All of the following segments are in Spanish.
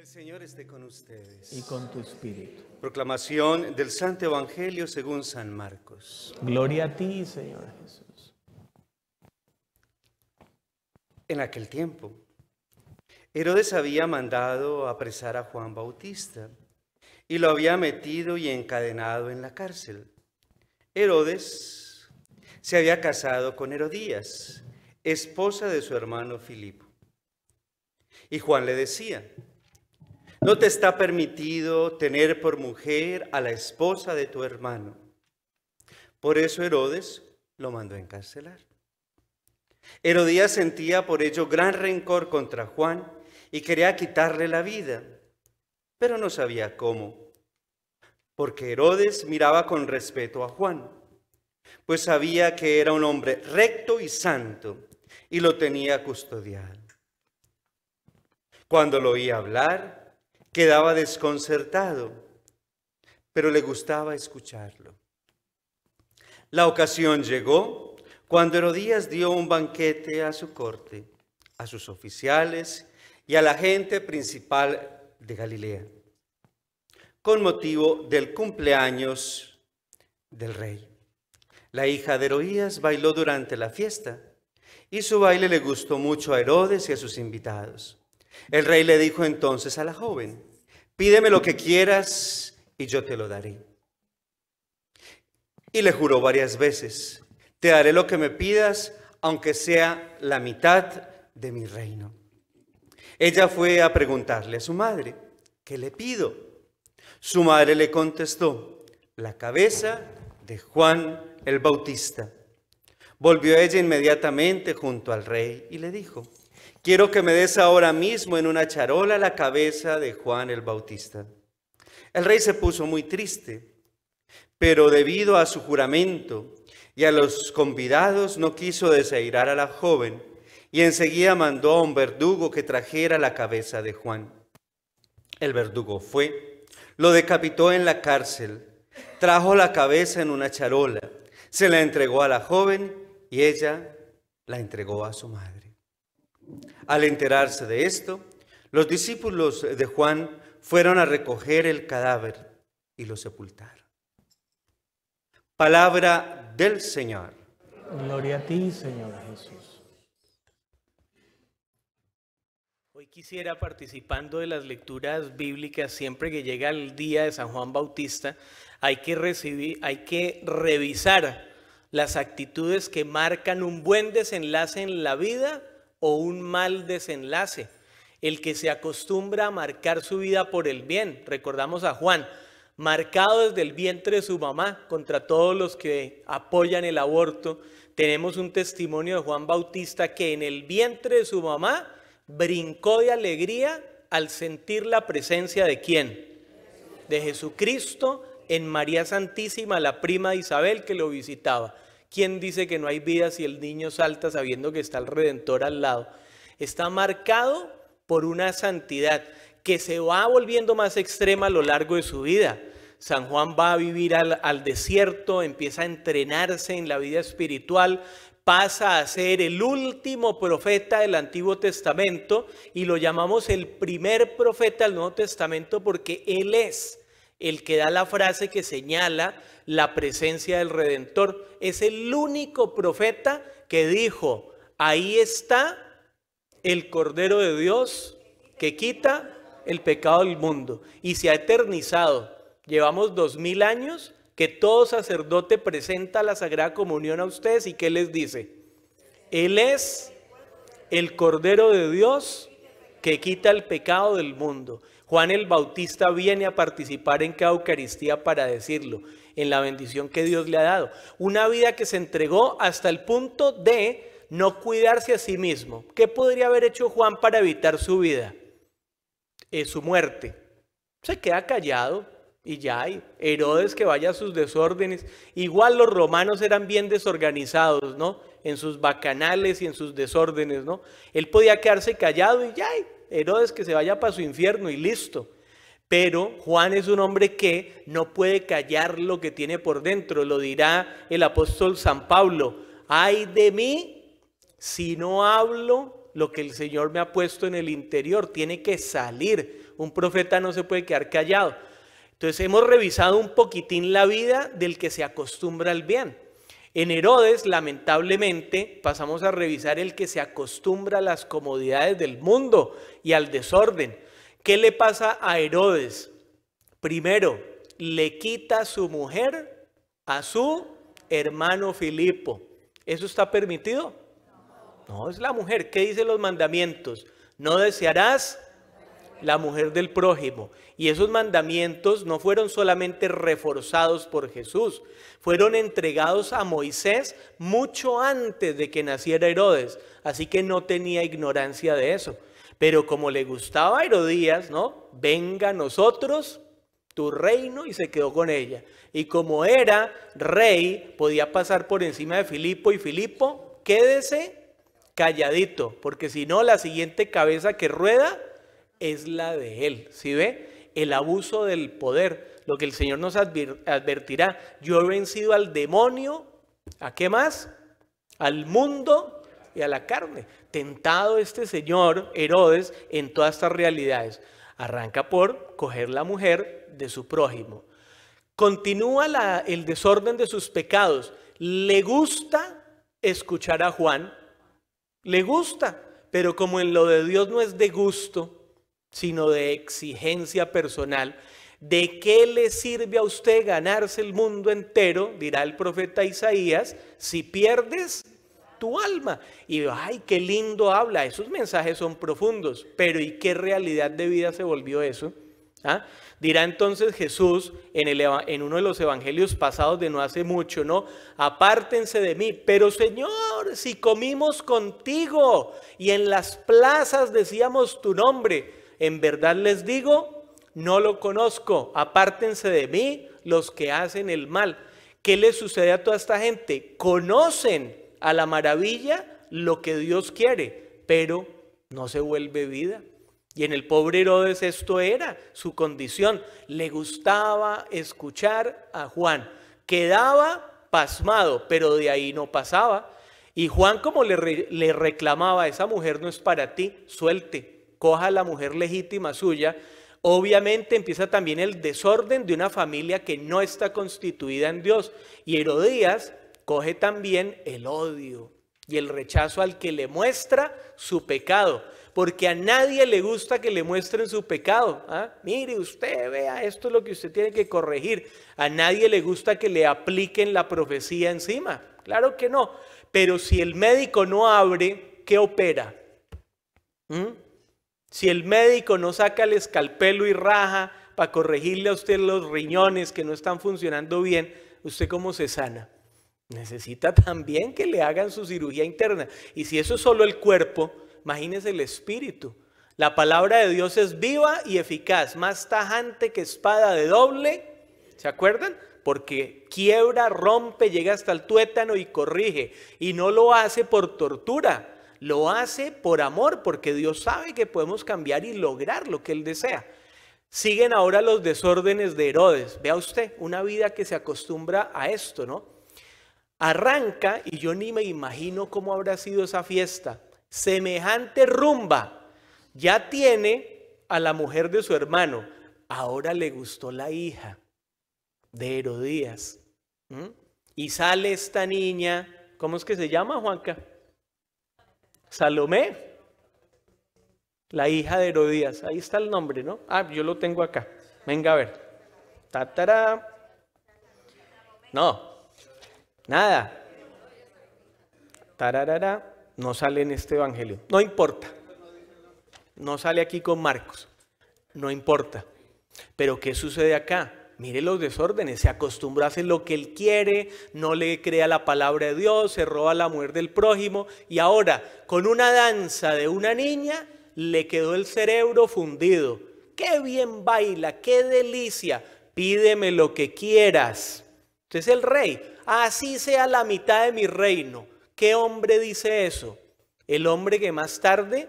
El Señor esté con ustedes. Y con tu espíritu. Proclamación del Santo Evangelio según San Marcos. Gloria a ti, Señor Jesús. En aquel tiempo, Herodes había mandado apresar a Juan Bautista y lo había metido y encadenado en la cárcel. Herodes se había casado con Herodías, esposa de su hermano Filipo. Y Juan le decía, no te está permitido tener por mujer a la esposa de tu hermano. Por eso Herodes lo mandó encarcelar. Herodías sentía por ello gran rencor contra Juan y quería quitarle la vida, pero no sabía cómo, porque Herodes miraba con respeto a Juan, pues sabía que era un hombre recto y santo y lo tenía custodiado. Cuando lo oía hablar, Quedaba desconcertado, pero le gustaba escucharlo. La ocasión llegó cuando Herodías dio un banquete a su corte, a sus oficiales y a la gente principal de Galilea, con motivo del cumpleaños del rey. La hija de Herodías bailó durante la fiesta y su baile le gustó mucho a Herodes y a sus invitados. El rey le dijo entonces a la joven, pídeme lo que quieras y yo te lo daré. Y le juró varias veces, te daré lo que me pidas, aunque sea la mitad de mi reino. Ella fue a preguntarle a su madre, ¿qué le pido? Su madre le contestó, la cabeza de Juan el Bautista. Volvió ella inmediatamente junto al rey y le dijo, Quiero que me des ahora mismo en una charola la cabeza de Juan el Bautista. El rey se puso muy triste, pero debido a su juramento y a los convidados no quiso desairar a la joven y enseguida mandó a un verdugo que trajera la cabeza de Juan. El verdugo fue, lo decapitó en la cárcel, trajo la cabeza en una charola, se la entregó a la joven y ella la entregó a su madre. Al enterarse de esto, los discípulos de Juan fueron a recoger el cadáver y lo sepultaron. Palabra del Señor. Gloria a ti, Señor Jesús. Hoy quisiera, participando de las lecturas bíblicas, siempre que llega el día de San Juan Bautista, hay que, recibir, hay que revisar las actitudes que marcan un buen desenlace en la vida o un mal desenlace. El que se acostumbra a marcar su vida por el bien, recordamos a Juan, marcado desde el vientre de su mamá contra todos los que apoyan el aborto. Tenemos un testimonio de Juan Bautista que en el vientre de su mamá brincó de alegría al sentir la presencia de quién? De Jesucristo en María Santísima, la prima de Isabel que lo visitaba. ¿Quién dice que no hay vida si el niño salta sabiendo que está el Redentor al lado? Está marcado por una santidad que se va volviendo más extrema a lo largo de su vida. San Juan va a vivir al, al desierto, empieza a entrenarse en la vida espiritual, pasa a ser el último profeta del Antiguo Testamento y lo llamamos el primer profeta del Nuevo Testamento porque él es el que da la frase que señala la presencia del Redentor. Es el único profeta que dijo, ahí está el Cordero de Dios que quita el pecado del mundo y se ha eternizado. Llevamos dos mil años que todo sacerdote presenta la Sagrada Comunión a ustedes y ¿qué les dice? Él es el Cordero de Dios que quita el pecado del mundo. Juan el Bautista viene a participar en cada Eucaristía para decirlo, en la bendición que Dios le ha dado. Una vida que se entregó hasta el punto de no cuidarse a sí mismo. ¿Qué podría haber hecho Juan para evitar su vida? Eh, su muerte. Se queda callado y ya hay Herodes que vaya a sus desórdenes. Igual los romanos eran bien desorganizados, ¿no? En sus bacanales y en sus desórdenes, ¿no? Él podía quedarse callado y ya, hay Herodes que se vaya para su infierno y listo. Pero Juan es un hombre que no puede callar lo que tiene por dentro. Lo dirá el apóstol San Pablo. Ay de mí si no hablo lo que el Señor me ha puesto en el interior. Tiene que salir. Un profeta no se puede quedar callado. Entonces hemos revisado un poquitín la vida del que se acostumbra al bien. En Herodes, lamentablemente, pasamos a revisar el que se acostumbra a las comodidades del mundo y al desorden. ¿Qué le pasa a Herodes? Primero, le quita su mujer a su hermano Filipo. ¿Eso está permitido? No, es la mujer. ¿Qué dicen los mandamientos? No desearás la mujer del prójimo. Y esos mandamientos no fueron solamente reforzados por Jesús, fueron entregados a Moisés mucho antes de que naciera Herodes. Así que no tenía ignorancia de eso. Pero como le gustaba a Herodías, ¿no? Venga a nosotros tu reino y se quedó con ella. Y como era rey, podía pasar por encima de Filipo y Filipo, quédese calladito, porque si no, la siguiente cabeza que rueda es la de Él. Si ve? El abuso del poder, lo que el Señor nos advertirá. Yo he vencido al demonio, ¿a qué más? Al mundo y a la carne. Tentado este señor Herodes en todas estas realidades. Arranca por coger la mujer de su prójimo. Continúa el desorden de sus pecados. Le gusta escuchar a Juan. Le gusta, pero como en lo de Dios no es de gusto, sino de exigencia personal. ¿De qué le sirve a usted ganarse el mundo entero? Dirá el profeta Isaías, si pierdes tu alma. Y ay, qué lindo habla, esos mensajes son profundos, pero ¿y qué realidad de vida se volvió eso? ¿Ah? Dirá entonces Jesús en, en, uno de los evangelios pasados de no hace mucho, ¿no? Apártense de mí, pero Señor, si comimos contigo y en las plazas decíamos tu nombre, en verdad les digo, no lo conozco, apártense de mí los que hacen el mal. ¿Qué le sucede a toda esta gente? Conocen a la maravilla lo que Dios quiere, pero no se vuelve vida. Y en el pobre Herodes esto era su condición. Le gustaba escuchar a Juan. Quedaba pasmado, pero de ahí no pasaba. Y Juan como le, le reclamaba, esa mujer no es para ti, suelte coja a la mujer legítima suya, obviamente empieza también el desorden de una familia que no está constituida en Dios. Y Herodías coge también el odio y el rechazo al que le muestra su pecado. Porque a nadie le gusta que le muestren su pecado. ¿ah? Mire, usted vea, esto es lo que usted tiene que corregir. A nadie le gusta que le apliquen la profecía encima. Claro que no. Pero si el médico no abre, ¿qué opera? ¿Mm? Si el médico no saca el escalpelo y raja para corregirle a usted los riñones que no están funcionando bien, ¿usted cómo se sana? Necesita también que le hagan su cirugía interna. Y si eso es solo el cuerpo, imagínese el espíritu. La palabra de Dios es viva y eficaz, más tajante que espada de doble. ¿Se acuerdan? Porque quiebra, rompe, llega hasta el tuétano y corrige. Y no lo hace por tortura, lo hace por amor, porque Dios sabe que podemos cambiar y lograr lo que Él desea. Siguen ahora los desórdenes de Herodes. Vea usted, una vida que se acostumbra a esto, ¿no? Arranca, y yo ni me imagino cómo habrá sido esa fiesta. Semejante rumba. Ya tiene a la mujer de su hermano. Ahora le gustó la hija de Herodías. Y sale esta niña, ¿cómo es que se llama, Juanca? Salomé, la hija de Herodías. Ahí está el nombre, ¿no? Ah, yo lo tengo acá. Venga a ver. Tatará, No, nada. Tararara, no sale en este evangelio. No importa. No sale aquí con Marcos. No importa. Pero ¿qué sucede acá? Mire los desórdenes, se acostumbra a hacer lo que él quiere, no le crea la palabra de Dios, se roba la mujer del prójimo y ahora con una danza de una niña le quedó el cerebro fundido. ¡Qué bien baila! ¡Qué delicia! Pídeme lo que quieras. Entonces es el rey. Así sea la mitad de mi reino. ¿Qué hombre dice eso? El hombre que más tarde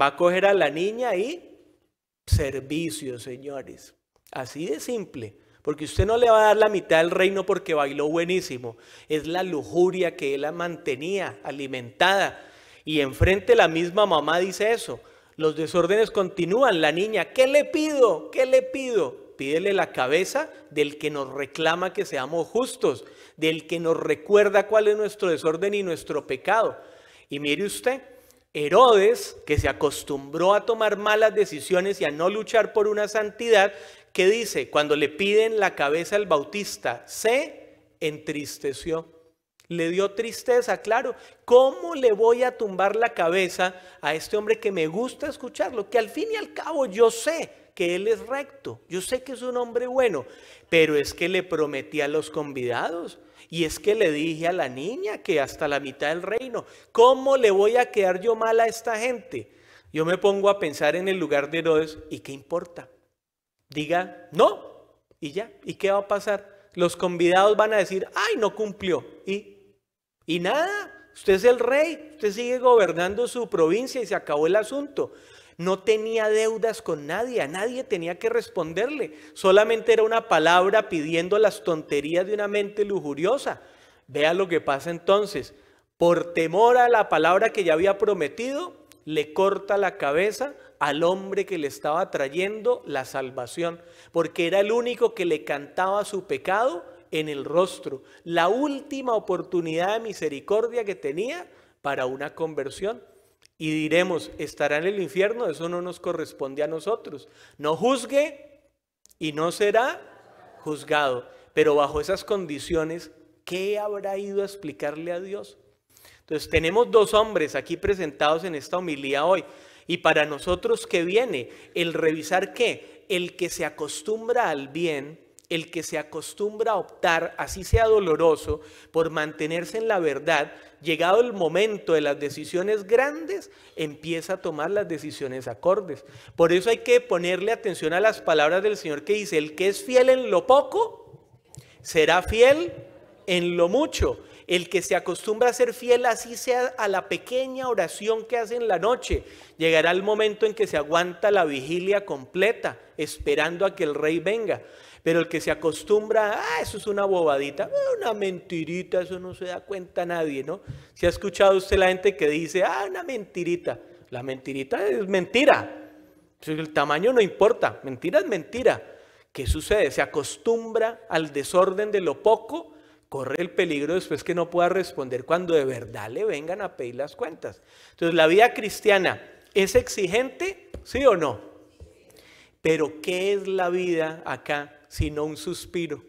va a coger a la niña y servicio, señores. Así de simple. Porque usted no le va a dar la mitad del reino porque bailó buenísimo. Es la lujuria que él la mantenía alimentada. Y enfrente la misma mamá dice eso. Los desórdenes continúan. La niña, ¿qué le pido? ¿Qué le pido? Pídele la cabeza del que nos reclama que seamos justos, del que nos recuerda cuál es nuestro desorden y nuestro pecado. Y mire usted, Herodes, que se acostumbró a tomar malas decisiones y a no luchar por una santidad, que dice, cuando le piden la cabeza al bautista, se entristeció. Le dio tristeza, claro. ¿Cómo le voy a tumbar la cabeza a este hombre que me gusta escucharlo? Que al fin y al cabo yo sé que él es recto, yo sé que es un hombre bueno, pero es que le prometí a los convidados. Y es que le dije a la niña que hasta la mitad del reino, ¿cómo le voy a quedar yo mal a esta gente? Yo me pongo a pensar en el lugar de Herodes y qué importa diga no y ya. ¿Y qué va a pasar? Los convidados van a decir, ay, no cumplió. Y, y nada, usted es el rey, usted sigue gobernando su provincia y se acabó el asunto. No tenía deudas con nadie, a nadie tenía que responderle. Solamente era una palabra pidiendo las tonterías de una mente lujuriosa. Vea lo que pasa entonces. Por temor a la palabra que ya había prometido, le corta la cabeza al hombre que le estaba trayendo la salvación, porque era el único que le cantaba su pecado en el rostro, la última oportunidad de misericordia que tenía para una conversión. Y diremos, estará en el infierno, eso no nos corresponde a nosotros. No juzgue y no será juzgado. Pero bajo esas condiciones, ¿qué habrá ido a explicarle a Dios? Entonces tenemos dos hombres aquí presentados en esta homilía hoy. Y para nosotros que viene el revisar qué? El que se acostumbra al bien, el que se acostumbra a optar, así sea doloroso, por mantenerse en la verdad, llegado el momento de las decisiones grandes, empieza a tomar las decisiones acordes. Por eso hay que ponerle atención a las palabras del Señor que dice, el que es fiel en lo poco, será fiel en lo mucho el que se acostumbra a ser fiel, así sea a la pequeña oración que hace en la noche, llegará el momento en que se aguanta la vigilia completa, esperando a que el rey venga. Pero el que se acostumbra, ah, eso es una bobadita, ah, una mentirita, eso no se da cuenta nadie, ¿no? Si ha escuchado usted la gente que dice, ah, una mentirita, la mentirita es mentira. El tamaño no importa, mentira es mentira. ¿Qué sucede? Se acostumbra al desorden de lo poco corre el peligro después que no pueda responder cuando de verdad le vengan a pedir las cuentas. Entonces, la vida cristiana es exigente, sí o no. Pero ¿qué es la vida acá sino un suspiro?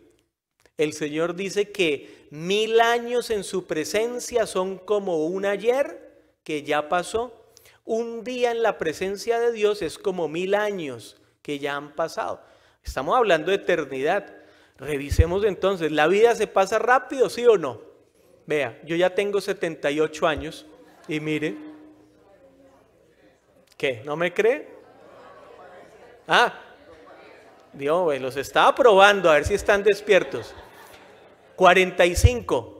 El Señor dice que mil años en su presencia son como un ayer que ya pasó. Un día en la presencia de Dios es como mil años que ya han pasado. Estamos hablando de eternidad. Revisemos entonces, ¿la vida se pasa rápido, sí o no? Vea, yo ya tengo 78 años y mire, ¿qué? ¿No me cree? Ah, Dios, los estaba probando a ver si están despiertos. 45.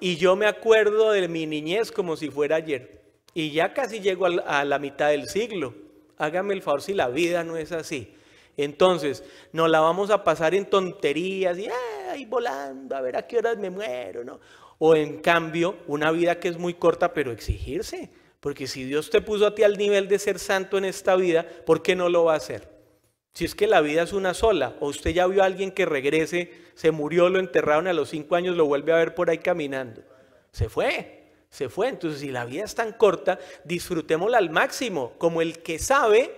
Y yo me acuerdo de mi niñez como si fuera ayer. Y ya casi llego a la mitad del siglo. Hágame el favor si la vida no es así. Entonces, no la vamos a pasar en tonterías y ah, ahí volando, a ver a qué horas me muero, ¿no? O en cambio, una vida que es muy corta, pero exigirse. Porque si Dios te puso a ti al nivel de ser santo en esta vida, ¿por qué no lo va a hacer? Si es que la vida es una sola, o usted ya vio a alguien que regrese, se murió, lo enterraron a los cinco años, lo vuelve a ver por ahí caminando. Se fue, se fue. Entonces, si la vida es tan corta, disfrutémosla al máximo, como el que sabe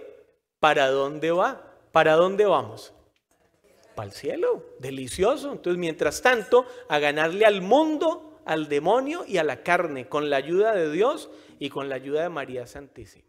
para dónde va. ¿para dónde vamos? Para el cielo, delicioso. Entonces, mientras tanto, a ganarle al mundo, al demonio y a la carne, con la ayuda de Dios y con la ayuda de María Santísima.